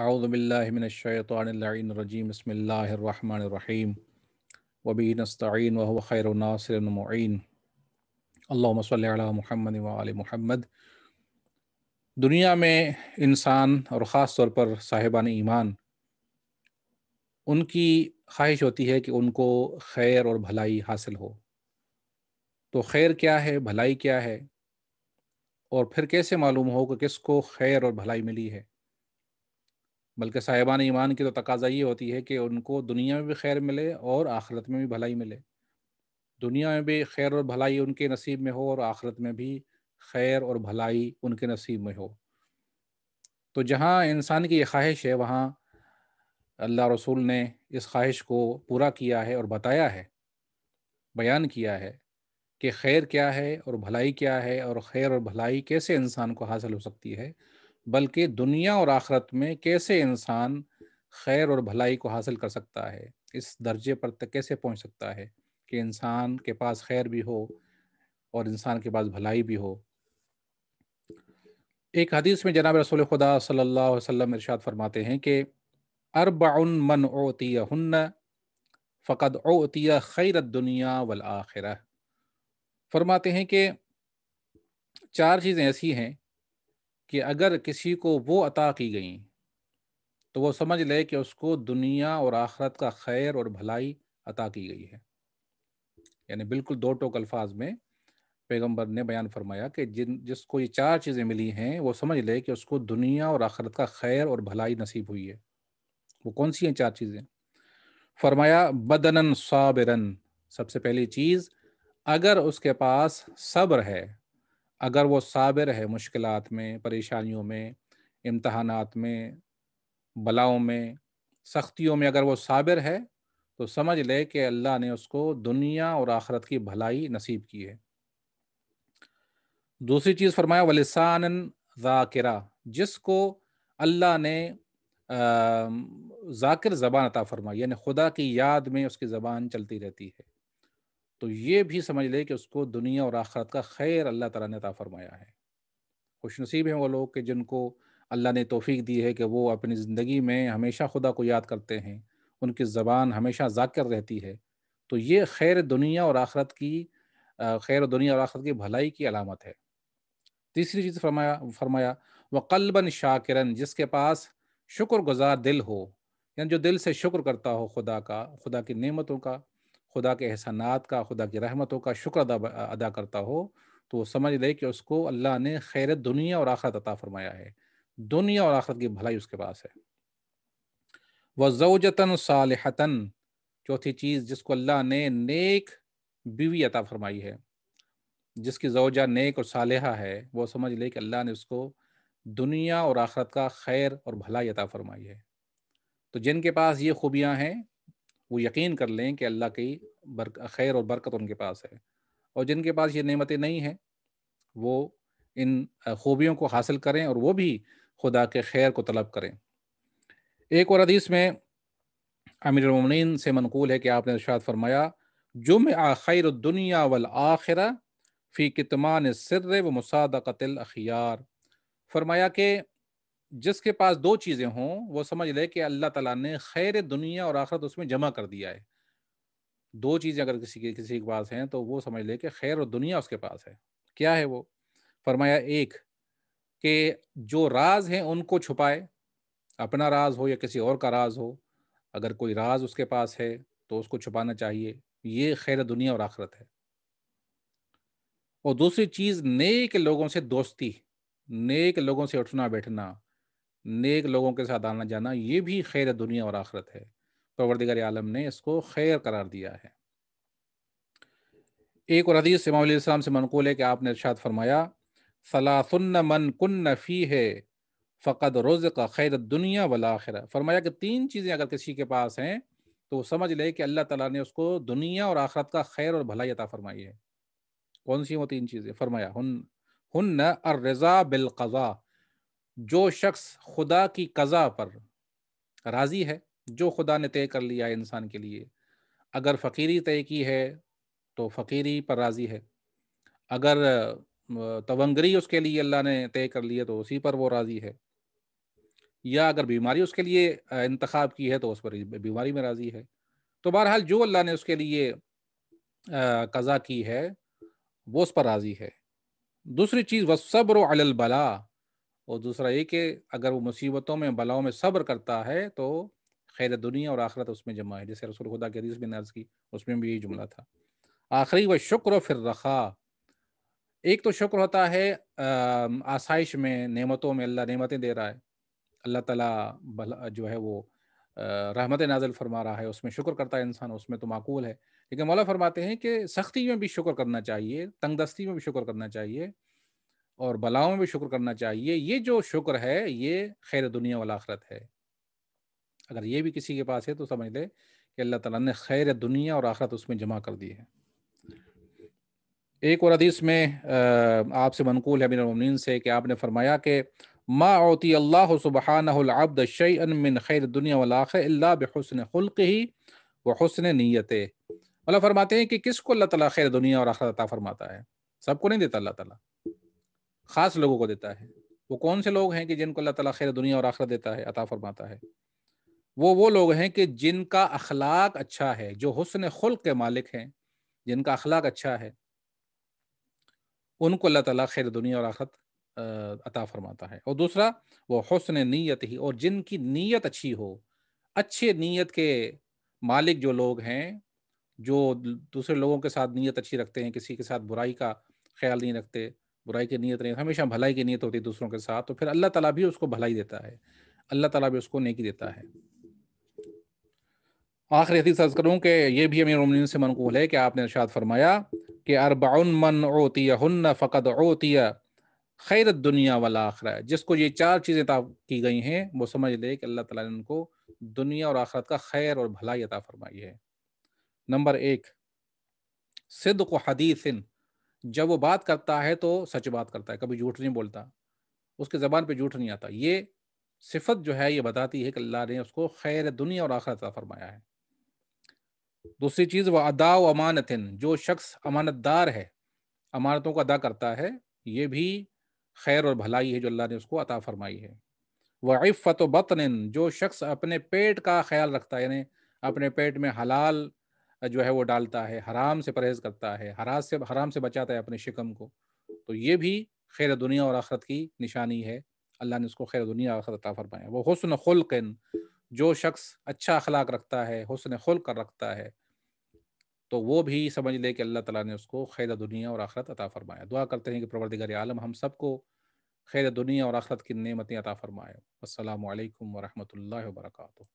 आउदबिल्लिमिनशैतरजीम बसमीम वबी नस्तीन वह खैर नासिरमैन अल्लाम महमद वाल महमद दुनिया में इंसान और ख़ास तौर पर साहिबान ईमान उनकी ख्वाहिश होती है कि उनको खैर और भलाई हासिल हो तो खैर क्या है भलाई क्या है और फिर कैसे मालूम हो कि किसको खैर और भलाई मिली है बल्कि साहिबान ईमान की तो तकाजा ये होती है कि उनको दुनिया में भी खैर मिले और आखिरत में भी भलाई मिले दुनिया में भी खैर और भलाई उनके नसीब में हो और आखिरत में भी खैर और भलाई उनके नसीब में हो तो जहाँ इंसान की यह ख्वाहिश है वहाँ अल्लाह रसूल ने इस ख्वाहिश को पूरा किया है और बताया है बयान किया है कि खैर क्या है और भलाई क्या है और खैर और भलाई कैसे इंसान को हासिल हो सकती है बल्कि दुनिया और आखरत में कैसे इंसान खैर और भलाई को हासिल कर सकता है इस दर्जे पर तक कैसे पहुंच सकता है कि इंसान के पास खैर भी हो और इंसान के पास भलाई भी हो एक हदीस में जनाब रसूल खुदा सल्लल्लाहु अलैहि वसल्लम इरशाद फरमाते हैं कि अरबाउन मन ओतिया फ़कद ओतिया खैर दुनिया वल आखिर फरमाते हैं कि चार चीज़ें ऐसी हैं कि अगर किसी को वो अता की गई तो वो समझ ले कि उसको दुनिया और आखरत का खैर और भलाई अता की गई है यानी बिल्कुल दो टोक अल्फाज में पैगंबर ने बयान फरमाया कि जिन जिसको ये चार चीज़ें मिली हैं वो समझ ले कि उसको दुनिया और आखरत का खैर और भलाई नसीब हुई है वो कौन सी हैं चार चीज़ें फरमाया बदनन साबिरन सबसे पहली चीज़ अगर उसके पास सब्र है अगर वो साबिर है मुश्किल में परेशानियों में इम्तहान में बलाओं में सख्तियों में अगर वो साबिर है तो समझ ले कि अल्लाह ने उसको दुनिया और आखरत की भलाई नसीब की है दूसरी चीज़ फरमाया वलिसान ज़ाकिरा जिसको अल्लाह ने ज़ाकिर ज़बान अता फरमाई यानी खुदा की याद में उसकी ज़बान चलती रहती है तो ये भी समझ ले कि उसको दुनिया और आखरत का खैर अल्लाह तला ने अता फरमाया है खुश नसीब हैं वो लोग कि जिनको अल्लाह ने तोफ़ी दी है कि वो अपनी ज़िंदगी में हमेशा खुदा को याद करते हैं उनकी ज़बान हमेशा जाकर रहती है तो ये खैर दुनिया और आखरत की खैर दुनिया और आखरत की भलाई की अलामत है तीसरी चीज़ फरमाया फरमाया कलबन शाकिरन जिसके पास शुक्रगुजार दिल हो यानी जो दिल से शुक्र करता हो खुदा का खुदा की नेमतों का खुदा के एहसानात का खुदा की रहमतों का शुक्र अदा अदा करता हो तो वो समझ ले कि उसको अल्लाह ने खैर दुनिया और आखरत अता फरमाया है दुनिया और आखरत की भलाई उसके पास है वह जोजतान सालहतन चौथी चीज़ जिसको अल्लाह ने नेक बीवी अता फरमाई है जिसकी जोजा नेक और सालहा है वो समझ ले कि अल्लाह ने उसको दुनिया और आखरत का खैर और भलाई अता फरमाई है तो जिनके पास ये खूबियाँ हैं वो यकीन कर लें कि अल्लाह की खैर और बरकत उनके पास है और जिनके पास ये नमतें नहीं हैं वो इन खूबियों को हासिल करें और वो भी खुदा के खैर को तलब करें एक और हदीस में अमीर ममिन से मनकूल है कि आपने इर्शाद फरमाया जुम आखिर दुनिया वल आखिर फ़ी कितमान सर व मुसादक़तल अखियार फरमाया कि जिसके पास दो चीज़ें हों वो समझ ले कि अल्लाह ताला ने खैर दुनिया और आखरत उसमें जमा कर दिया है दो चीज़ें अगर किसी के किसी के पास हैं तो वो समझ ले कि खैर और दुनिया उसके पास है क्या है वो फरमाया एक कि जो राज हैं उनको छुपाए अपना राज हो या किसी और का राज हो अगर कोई राज उसके पास है तो उसको छुपाना चाहिए ये खैर दुनिया और आखरत है और दूसरी चीज़ नेक लोगों से दोस्ती नेक लोगों से उठना बैठना नेक लोगों के साथ आना जाना ये भी खैर दुनिया और आखरत है परवरदिगार आलम ने इसको खैर करार दिया है एक और हदीस इमाम से मनकूल है कि आपने इर्शाद फरमाया सलासन्न मन कन्न फ़ी है फ़कद रोज़ का खैर दुनिया आखिर फरमाया कि तीन चीज़ें अगर किसी के पास हैं तो वो समझ ले कि अल्लाह ताला ने उसको दुनिया और आखरत का खैर और भलाई अता फरमाई है कौन सी वो तीन चीज़ें फरमाया हन हन अर रज़ा कज़ा जो शख्स खुदा की कज़ा पर राज़ी है जो खुदा ने तय कर लिया है इंसान के लिए अगर फ़कीरी तय की है तो फ़कीरी पर राज़ी है अगर तवंगरी उसके लिए अल्लाह ने तय कर लिया तो उसी पर वो राज़ी है या अगर बीमारी उसके लिए इंतखब की है तो उस पर बीमारी में राज़ी है तो बहरहाल जो अल्लाह ने उसके लिए कज़ा की है वो उस पर राज़ी है दूसरी चीज़ वसब्र अलबला और दूसरा ये कि अगर वो मुसीबतों में बलाओं में सब्र करता है तो खैर दुनिया और आखरत उसमें जमा है जैसे रसूल खुदा के हदीस में नर्ज की उसमें भी यही जुमला था आखिरी व शुक्र फिर रखा एक तो शुक्र होता है आसाइश में नेमतों में अल्लाह नेमतें दे रहा है अल्लाह ताला भला जो है वो रहमत नाजिल फरमा रहा है उसमें शुक्र करता है इंसान उसमें तो माकूल है लेकिन मौला फरमाते हैं कि सख्ती में भी शुक्र करना चाहिए तंगदस्ती में भी शुक्र करना चाहिए और भलाओं में भी शुक्र करना चाहिए ये जो शुक्र है ये खैर दुनिया वाला आखरत है अगर ये भी किसी के पास है तो समझ ले कि अल्लाह ताला ने खैर दुनिया और आखरत उसमें जमा कर दी है एक और हदीस में आपसे मनकूल है बिन से कि आपने फरमाया कि मा औती अल्लाह सुबहानब्द शैन मिन खैर दुनिया वाल बसन खुल्क ही व हसन नीयत अल्लाह फरमाते हैं कि किसको अल्लाह ताला खैर दुनिया और आखरत अता फरमाता है सबको नहीं देता अल्लाह ताला खास लोगों को देता है वो कौन से लोग हैं कि जिनको अल्लाह ताला खैर दुनिया और आखिर देता है अता फरमाता है वो वो लोग हैं कि जिनका अखलाक अच्छा है जो हसन खुल के मालिक हैं जिनका अखलाक अच्छा है उनको अल्लाह ताला खैर दुनिया और आखत अता फरमाता है और दूसरा वो हसन नीयत ही और जिनकी नीयत अच्छी हो अच्छे नीयत के मालिक जो लोग हैं जो दूसरे लोगों के साथ नीयत अच्छी रखते हैं किसी के साथ बुराई का ख्याल नहीं रखते बुराई की नीयत नहीं हमेशा भलाई की नीयत होती है दूसरों के साथ तो फिर अल्लाह ताला भी उसको भलाई देता है अल्लाह ताला भी उसको नेकी देता है आखिर हदीस अर्ज करूँ कि यह भी अमीर उमिन से मनकूल है कि आपने इर्शाद फरमाया कि अरबाउन मन ओतिया फ़कद ओतिया खैर दुनिया वाला आखरा जिसको ये चार चीज़ें अता की गई हैं वो समझ ले कि अल्लाह ताला ने उनको दुनिया और आखरत का खैर और भलाई अता फरमाई है नंबर एक सिद्ध को हदीसिन जब वो बात करता है तो सच बात करता है कभी झूठ नहीं बोलता उसके ज़बान पे झूठ नहीं आता ये सिफत जो है ये बताती है कि अल्लाह ने उसको खैर दुनिया और आखिरत फरमाया है दूसरी चीज़ वह अदा व अमानत जो शख्स अमानतदार है अमानतों को अदा करता है ये भी खैर और भलाई है जो अल्लाह ने उसको अता फरमाई है वह इफ़त बतन जो शख्स अपने पेट का ख्याल रखता है यानी अपने पेट में हलाल जो है वो डालता है हराम से परहेज करता है हराम से हराम से बचाता है अपने शिकम को तो ये भी खैर दुनिया और आखरत की निशानी है अल्लाह ने उसको खैर दुनिया और आखरत अता फरमाया वो हसन खुल्कन जो शख्स अच्छा अखलाक रखता है हसन खुल कर रखता है तो वो भी समझ ले कि अल्लाह ताला ने उसको खैर दुनिया और आखरत अता फरमाया दुआ करते हैं कि परवरदिगार आलम हम सबको खैर दुनिया और आखरत की नेमतें अता फरमाए असल वरहमल वर्का